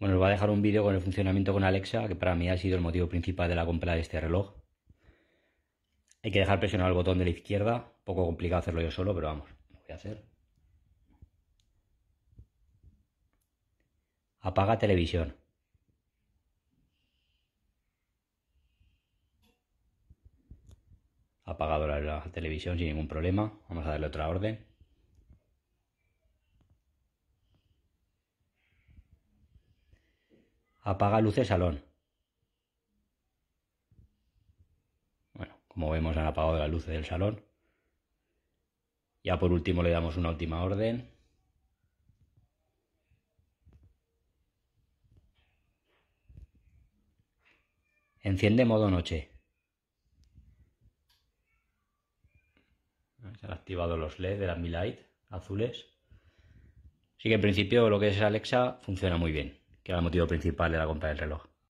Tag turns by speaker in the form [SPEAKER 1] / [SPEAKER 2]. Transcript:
[SPEAKER 1] Bueno, os voy a dejar un vídeo con el funcionamiento con Alexa, que para mí ha sido el motivo principal de la compra de este reloj. Hay que dejar presionar el botón de la izquierda, un poco complicado hacerlo yo solo, pero vamos, lo voy a hacer. Apaga televisión. Apagado la, la televisión sin ningún problema. Vamos a darle otra orden. Apaga luces salón. Bueno, como vemos han apagado las luces del salón. Ya por último le damos una última orden. Enciende modo noche. Se han activado los LED de las Milight azules. Así que en principio lo que es Alexa funciona muy bien que era el motivo principal de la compra del reloj.